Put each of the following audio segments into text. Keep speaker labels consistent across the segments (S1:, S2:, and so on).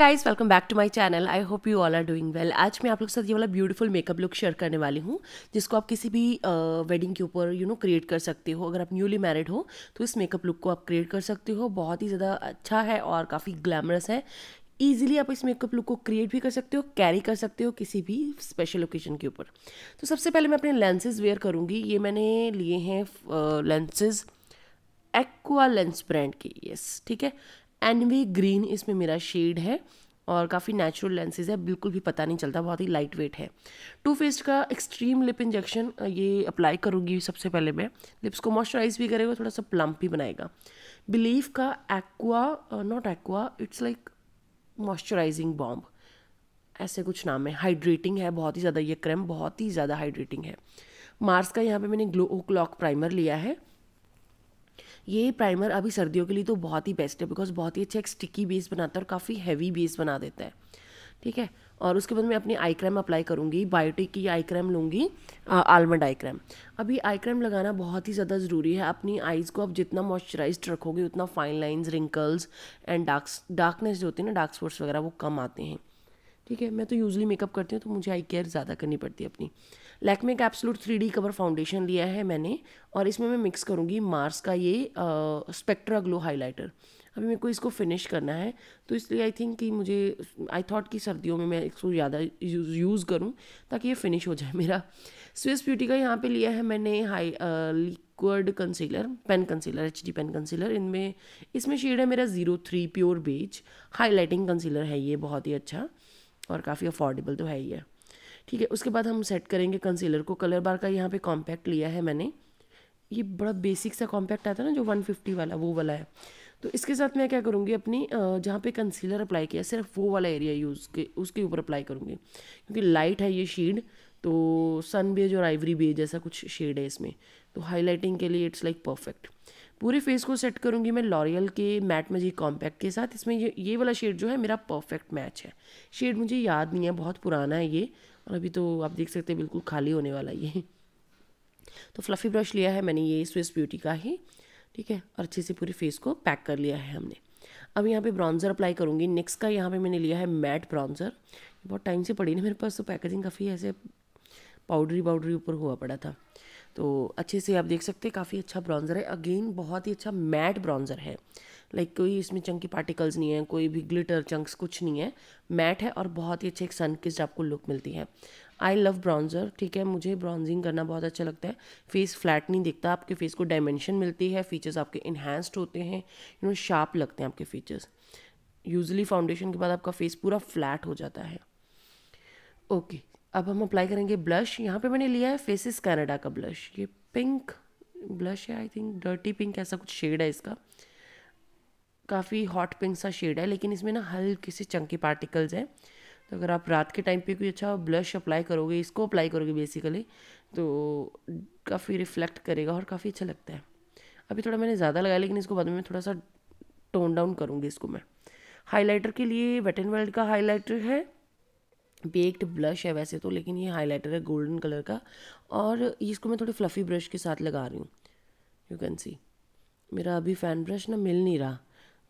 S1: Guys welcome back to my channel I hope you all are doing well आज मैं आप लोग के साथ ये वाला ब्यूटीफुल मेकअप लुक शेयर करने वाली हूँ जिसको आप किसी भी वेडिंग uh, के ऊपर यू नो क्रिएट कर सकते हो अगर आप न्यूली मैरिड हो तो इस मेकअप लुक को आप क्रिएट कर सकते हो बहुत ही ज़्यादा अच्छा है और काफ़ी ग्लैमरस है ईजिली आप इस मेकअप लुक को क्रिएट भी कर सकते हो कैरी कर सकते हो किसी भी स्पेशल ओकेजन के ऊपर तो सबसे पहले मैं अपने लेंसेज वेयर करूँगी ये मैंने लिए हैं लेंसेज एक्वा लेंस ब्रांड के यस ठीक है एनवे ग्रीन इसमें मेरा शेड है और काफ़ी नेचुरल लेंसेज है बिल्कुल भी पता नहीं चलता बहुत ही लाइट वेट है टू फेस्ट का एक्सट्रीम लिप इंजेक्शन ये अप्लाई करूँगी सबसे पहले मैं लिप्स को मॉइस्चराइज भी करेगा थोड़ा सा प्लम्प भी बनाएगा बिलीव का aqua not aqua it's like moisturising bomb ऐसे कुछ नाम है हाइड्रेटिंग है बहुत ही ज़्यादा ये क्रेम बहुत ही ज़्यादा हाइड्रेटिंग है मार्स का यहाँ पे मैंने ग्लो क्लॉक प्राइमर लिया है ये प्राइमर अभी सर्दियों के लिए तो बहुत ही बेस्ट है बिकॉज बहुत ही अच्छा एक स्टिकी बेस बनाता है और काफ़ी हैवी बेस बना देता है ठीक है और उसके बाद मैं अपनी आई क्रैम अप्लाई करूँगी बायोटिक की आई क्रैम लूँगी आलमंड आई क्रैम अभी आई क्रैम लगाना बहुत ही ज़्यादा ज़रूरी है अपनी आइज़ को आप जितना मॉइस्चराइज रखोगे उतना fine lines wrinkles and dark darkness जो होती है ना डार्क स्पॉट्स वगैरह वो कम आते हैं ठीक है मैं तो यूजली मेकअप करती हूँ तो मुझे आई केयर ज़्यादा करनी पड़ती है अपनी लैकमे का absolute three D cover foundation लिया है मैंने और इसमें मैं मिक्स करूँगी मार्स का ये स्पेक्ट्रा ग्लो हाईलाइटर अभी मेरे को इसको फिनिश करना है तो इसलिए आई थिंक कि मुझे आई थॉट कि सर्दियों में मैं इसको ज़्यादा यूज़ करूँ ताकि ये फिनिश हो जाए मेरा स्विस ब्यूटी का यहाँ पे लिया है मैंने high liquid concealer pen concealer H D pen concealer इनमें इसमें शेड है मेरा zero three pure beige highlighting concealer है ये बहुत ही अच्छा और काफ़ी अफोर्डेबल तो है ही है ठीक है उसके बाद हम सेट करेंगे कंसीलर को कलर बार का यहाँ पे कॉम्पैक्ट लिया है मैंने ये बड़ा बेसिक सा कॉम्पैक्ट आता है ना जो 150 वाला वो वाला है तो इसके साथ मैं क्या करूँगी अपनी जहाँ पे कंसीलर अप्लाई किया सिर्फ वो वाला एरिया यूज़ के उसके ऊपर अप्लाई करूँगी क्योंकि लाइट है ये शेड तो सन बेज और आइवरी बेज ऐसा कुछ शेड है इसमें तो हाईलाइटिंग के लिए इट्स लाइक परफेक्ट पूरे फेस को सेट करूँगी मैं लॉरियल के मैट मजी कॉम्पैक्ट के साथ इसमें ये ये वाला शेड जो है मेरा परफेक्ट मैच है शेड मुझे याद नहीं है बहुत पुराना है ये और अभी तो आप देख सकते हैं बिल्कुल खाली होने वाला ये तो फ्लफ़ी ब्रश लिया है मैंने ये स्विस ब्यूटी का ही ठीक है और अच्छे से पूरे फेस को पैक कर लिया है हमने अब यहाँ पे ब्राउन्ज़र अप्लाई करूँगी नेक्स्ट का यहाँ पे मैंने लिया है मैट ब्राउन्ज़र बहुत टाइम से पड़ी ना मेरे पास तो पैकेजिंग काफ़ी ऐसे पाउडरी पाउडरी ऊपर हुआ पड़ा था तो अच्छे से आप देख सकते हैं काफ़ी अच्छा ब्राउज़र है अगेन बहुत ही अच्छा मैट ब्राउन्ज़र है लाइक कोई इसमें चंकी पार्टिकल्स नहीं है कोई भी ग्लिटर चंक्स कुछ नहीं है मैट है और बहुत ही अच्छे एक सन किस्ड आपको लुक मिलती है आई लव ब्राउज़र ठीक है मुझे ब्राउन्जिंग करना बहुत अच्छा लगता है फेस फ्लैट नहीं दिखता आपके फेस को डायमेंशन मिलती है फीचर्स आपके इन्हेंस्ड होते हैं यू नो शार्प लगते हैं आपके फीचर्स यूजली फाउंडेशन के बाद आपका फेस पूरा फ्लैट हो जाता है ओके okay. अब हम अप्लाई करेंगे ब्लश यहाँ पे मैंने लिया है फेसिस कैनेडा का ब्लश ये पिंक ब्लश है आई थिंक डर्टी पिंक ऐसा कुछ शेड है इसका काफ़ी हॉट पिंक सा शेड है लेकिन इसमें ना हल्के से चंकी पार्टिकल्स हैं तो अगर आप रात के टाइम पे कोई अच्छा ब्लश अप्लाई करोगे इसको अप्लाई करोगे बेसिकली तो काफ़ी रिफ्लेक्ट करेगा और काफ़ी अच्छा लगता है अभी थोड़ा मैंने ज़्यादा लगाया लेकिन इसको बाद में थोड़ा सा टोन डाउन करूँगी इसको मैं हाइलाइटर के लिए वेट एंड वर्ल्ड का हाइलाइटर है बेक्ड ब्लश है वैसे तो लेकिन ये हाइलाइटर है गोल्डन कलर का और इसको मैं थोड़े फ्लफ़ी ब्रश के साथ लगा रही हूँ यू कैन सी मेरा अभी फ़ैन ब्रश ना मिल नहीं रहा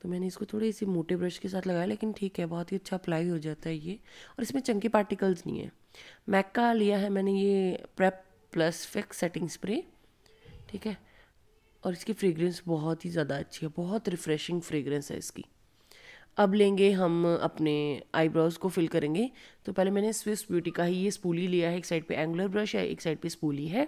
S1: तो मैंने इसको थोड़े इसी मोटे ब्रश के साथ लगाया लेकिन ठीक है बहुत ही अच्छा अप्लाई हो जाता है ये और इसमें चंके पार्टिकल्स नहीं है मैक का लिया है मैंने ये prep plus fix setting spray ठीक है और इसकी फ्रेगरेंस बहुत ही ज़्यादा अच्छी है बहुत रिफ़्रेशिंग फ्रेगरेंस है इसकी अब लेंगे हम अपने आईब्रोज को फिल करेंगे तो पहले मैंने स्विस ब्यूटी का ही ये स्पूली लिया है एक साइड पे एंगुलर ब्रश है एक साइड पे स्पूली है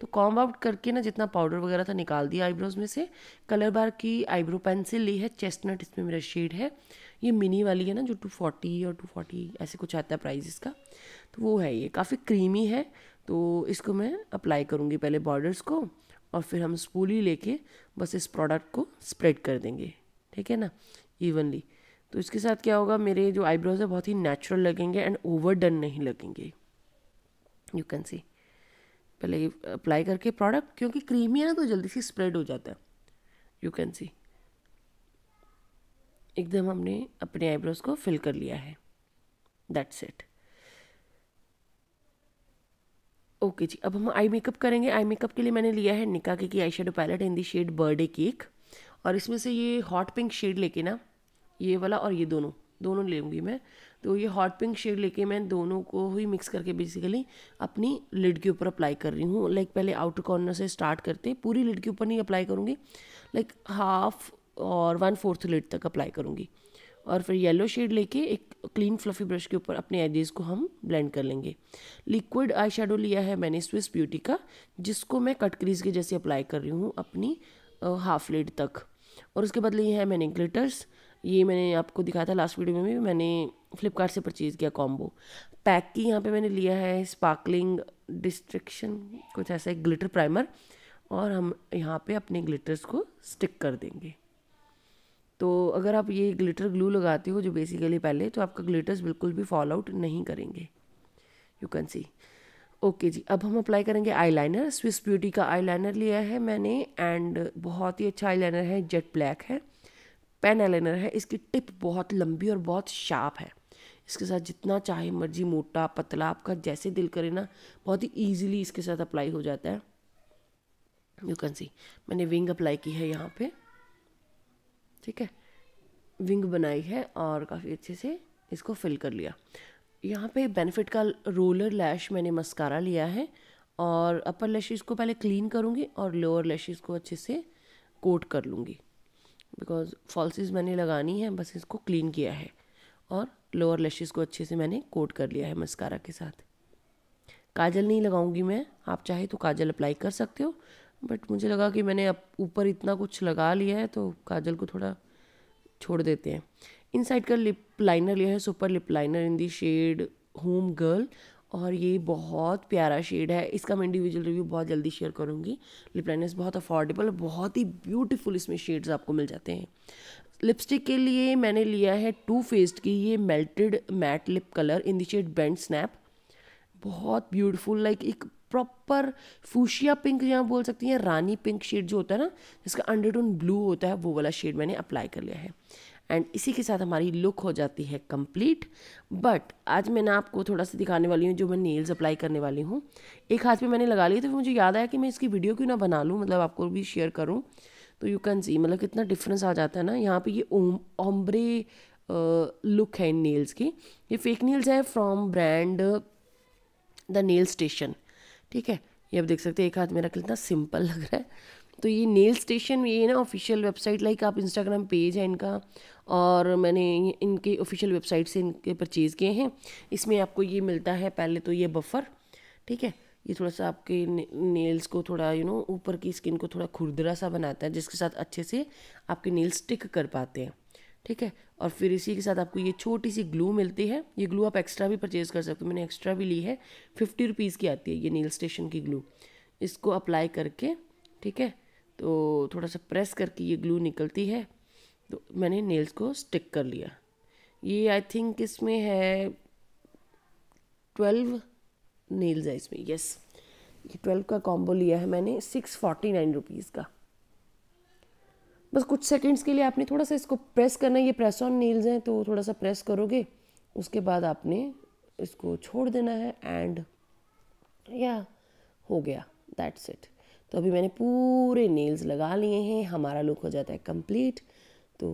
S1: तो कॉम्ब आउट करके ना जितना पाउडर वगैरह था निकाल दिया आईब्रोज में से कलर बार की आईब्रो पेंसिल ली है चेस्टनट इसमें मेरा शेड है ये मिनी वाली है ना जो टू फोर्टी और टू फोर्टी ऐसे कुछ आता है प्राइस इसका तो वो है ये काफ़ी क्रीमी है तो इसको मैं अप्लाई करूँगी पहले बॉर्डर्स को और फिर हम स्पूली लेके बस इस प्रोडक्ट को स्प्रेड कर देंगे ठीक है ना इवनली तो इसके साथ क्या होगा मेरे जो आईब्रोज है बहुत ही नेचुरल लगेंगे एंड ओवर डन नहीं लगेंगे यू कैन सी पहले अप्लाई करके प्रोडक्ट क्योंकि क्रीमी है ना तो जल्दी से स्प्रेड हो जाता है यू कैन सी एकदम हमने अपने आईब्रोज को फिल कर लिया है दैट्स इट ओके जी अब हम आई मेकअप करेंगे आई मेकअप के लिए मैंने लिया है निकाके की eyeshadow palette in the shade birthday cake और इसमें से ये हॉट पिंक शेड लेके ना ये वाला और ये दोनों दोनों ले लूँगी मैं तो ये हॉट पिंक शेड लेके मैं दोनों को ही मिक्स करके बेसिकली अपनी लिड के ऊपर अप्लाई कर रही हूँ लाइक पहले आउटर कॉर्नर से स्टार्ट करते पूरी लिड के ऊपर नहीं अप्लाई करूँगी लाइक हाफ और वन फोर्थ लिड तक अप्लाई करूँगी और फिर येलो शेड लेके एक क्लीन फ्लफी ब्रश के ऊपर अपने एजेस को हम ब्लेंड कर लेंगे लिक्विड आई शेडो लिया है मैंने स्विस ब्यूटी का जिसको मैं कट क्रीज के जैसे अप्लाई कर रही हूँ अपनी हाफ लिड तक और उसके बदले ये है मैंने ग्लिटर्स ये मैंने आपको दिखाया था लास्ट वीडियो में भी मैंने फ्लिपकार्ट से परचेज़ किया कॉम्बो पैक की यहाँ पे मैंने लिया है स्पार्कलिंग डिस्ट्रिक्शन कुछ ऐसा एक ग्लिटर प्राइमर और हम यहाँ पे अपने ग्लिटर्स को स्टिक कर देंगे तो अगर आप ये ग्लिटर ग्लू लगाते हो जो बेसिकली पहले तो आपका ग्लिटर्स बिल्कुल भी फॉल आउट नहीं करेंगे यू कैन सी ओके जी अब हम अप्लाई करेंगे आईलाइनर स्विस ब्यूटी का आईलाइनर लिया है मैंने एंड बहुत ही अच्छा आईलाइनर है जेट ब्लैक है पेन एलेनर है इसकी टिप बहुत लंबी और बहुत शार्प है इसके साथ जितना चाहे मर्जी मोटा पतला आपका जैसे दिल करे ना बहुत ही ईजिली इसके साथ अप्लाई हो जाता है यू कैन सी मैंने विंग अप्लाई की है यहाँ पे ठीक है विंग बनाई है और काफ़ी अच्छे से इसको फिल कर लिया यहाँ पे बेनिफिट का रोलर लैश मैंने मस्कारा लिया है और अपर लैशेज़ को पहले क्लीन करूँगी और लोअर लैशेज़ को अच्छे से कोट कर लूँगी बिकॉज फॉल्सिस मैंने लगानी है बस इसको क्लीन किया है और लोअर लैशेस को अच्छे से मैंने कोट कर लिया है मस्कारा के साथ काजल नहीं लगाऊंगी मैं आप चाहे तो काजल अप्लाई कर सकते हो बट मुझे लगा कि मैंने अब ऊपर इतना कुछ लगा लिया है तो काजल को थोड़ा छोड़ देते हैं इन साइड का लिप लाइनर लिया है super lip liner in the shade home girl और ये बहुत प्यारा शेड है इसका मैं इंडिविजुअल रिव्यू बहुत जल्दी शेयर करूँगी लिपलाइनस बहुत अफोर्डेबल बहुत ही ब्यूटीफुल इसमें शेड्स आपको मिल जाते हैं लिपस्टिक के लिए मैंने लिया है टू फेस्ड की ये melted matte lip colour in the shade bend snap बहुत ब्यूटीफुल लाइक एक प्रॉपर फूशिया पिंक जहाँ बोल सकती हैं रानी पिंक शेड जो होता है ना जिसका अंडरटोन ब्लू होता है वो वाला शेड मैंने अप्लाई कर लिया है एंड इसी के साथ हमारी लुक हो जाती है कंप्लीट बट आज मैं ना आपको थोड़ा सा दिखाने वाली हूँ जो मैं नेल्स अप्लाई करने वाली हूँ एक हाथ पे मैंने लगा ली तो मुझे याद आया कि मैं इसकी वीडियो क्यों ना बना लूँ मतलब आपको भी शेयर करूँ तो यू कैन सी मतलब कितना डिफरेंस आ जाता है ना यहाँ पे ये ओम ओम्ब्रे लुक है इन नेल्स की ये फेक नेल्स है from brand the nail station ठीक है ये आप देख सकते हैं एक हाथ मेरा कितना सिंपल लग रहा है तो ये नेल स्टेशन ये ना ऑफिशियल वेबसाइट लाइक आप इंस्टाग्राम पेज है इनका और मैंने इनके ऑफिशियल वेबसाइट से इनके परचेज़ किए हैं इसमें आपको ये मिलता है पहले तो ये बफर ठीक है ये थोड़ा सा आपके नेल्स को थोड़ा यू नो ऊपर की स्किन को थोड़ा खुरदरा सा बनाता है जिसके साथ अच्छे से आपके नेल्स स्टिक कर पाते हैं ठीक है और फिर इसी के साथ आपको ये छोटी सी ग्लू मिलती है ये ग्लू आप एक्स्ट्रा भी परचेज कर सकते हो मैंने एक्स्ट्रा भी ली है फिफ्टी रुपीज़ की आती है ये नेल स्टेशन की ग्लू इसको अप्लाई करके ठीक है तो थोड़ा सा प्रेस करके ये ग्लू निकलती है तो मैंने नेल्स को स्टिक कर लिया ये आई थिंक इसमें है ट्वेल्व नेल्स है इसमें यस ये ट्वेल्व का कॉम्बो लिया है मैंने सिक्स फोर्टी नाइन रुपीज़ का बस कुछ सेकंड्स के लिए आपने थोड़ा सा इसको प्रेस करना है ये प्रेस ऑन नेल्स हैं तो थोड़ा सा प्रेस करोगे उसके बाद आपने इसको छोड़ देना है एंड या हो गया दैट्स इट तो अभी मैंने पूरे नेल्स लगा लिए हैं हमारा लुक हो जाता है कंप्लीट तो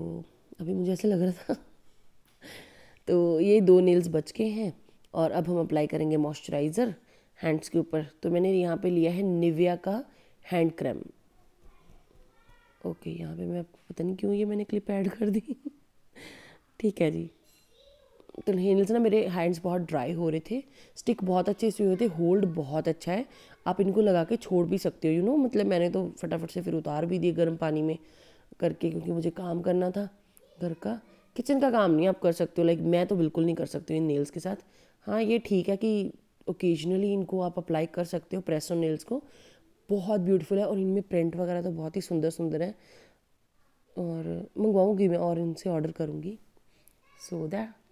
S1: अभी मुझे ऐसा लग रहा था तो ये दो नेल्स बच के हैं और अब हम अप्लाई करेंगे मॉइस्चराइज़र हैंड्स के ऊपर तो मैंने यहाँ पे लिया है निविया का हैंड क्रैम ओके यहाँ पे मैं पता नहीं क्यों ये मैंने क्लिप ऐड कर दी ठीक है जी हेनल्स ना मेरे हैंड्स बहुत ड्राई हो रहे थे स्टिक बहुत अच्छे से हुए थे होल्ड बहुत अच्छा है आप इनको लगा के छोड़ भी सकते हो यू नो मतलब मैंने तो फटाफट से फिर उतार भी दिए गर्म पानी में करके क्योंकि मुझे काम करना था घर का किचन का काम नहीं आप कर सकते हो लाइक मैं तो बिल्कुल नहीं कर सकती हूँ इन नेल्स के साथ हाँ ये ठीक है कि ओकेजनली इनको आप अप्लाई कर सकते हो प्रेस ऑन नेल्स को बहुत ब्यूटीफुल है और इनमें प्रिंट वगैरह तो बहुत ही सुंदर सुंदर है और मंगवाऊँगी मैं और इनसे ऑर्डर करूँगी सो दैट